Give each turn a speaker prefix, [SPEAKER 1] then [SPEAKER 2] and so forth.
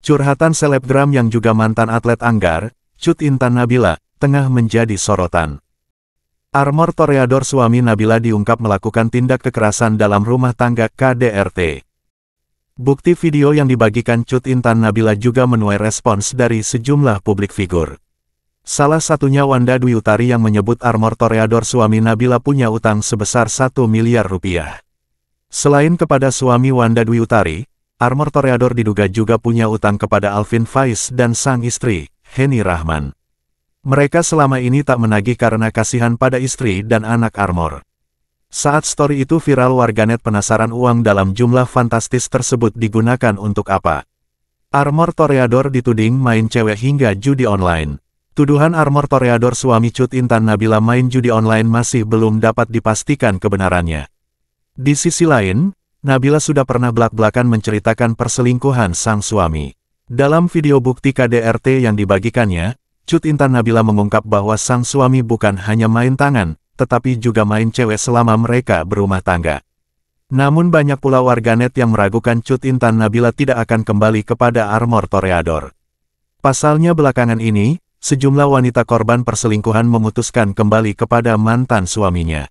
[SPEAKER 1] Curhatan selebgram yang juga mantan atlet anggar, Cut Intan Nabila, tengah menjadi sorotan. Armor Toreador suami Nabila diungkap melakukan tindak kekerasan dalam rumah tangga KDRT. Bukti video yang dibagikan Cut Intan Nabila juga menuai respons dari sejumlah publik figur. Salah satunya Wanda Dwi Utari yang menyebut armor toreador suami Nabila punya utang sebesar 1 miliar rupiah. Selain kepada suami Wanda Dwi Utari, Armor Toreador diduga juga punya utang kepada Alvin Faiz dan sang istri, Henny Rahman. Mereka selama ini tak menagih karena kasihan pada istri dan anak Armor. Saat story itu viral warganet penasaran uang dalam jumlah fantastis tersebut digunakan untuk apa. Armor Toreador dituding main cewek hingga judi online. Tuduhan Armor Toreador suami Cut Intan Nabila main judi online masih belum dapat dipastikan kebenarannya. Di sisi lain, Nabila sudah pernah belak-belakan menceritakan perselingkuhan sang suami. Dalam video bukti KDRT yang dibagikannya, Cut Intan Nabila mengungkap bahwa sang suami bukan hanya main tangan, tetapi juga main cewek selama mereka berumah tangga. Namun banyak pula warganet yang meragukan Cut Intan Nabila tidak akan kembali kepada Armor Toreador. Pasalnya belakangan ini, sejumlah wanita korban perselingkuhan memutuskan kembali kepada mantan suaminya.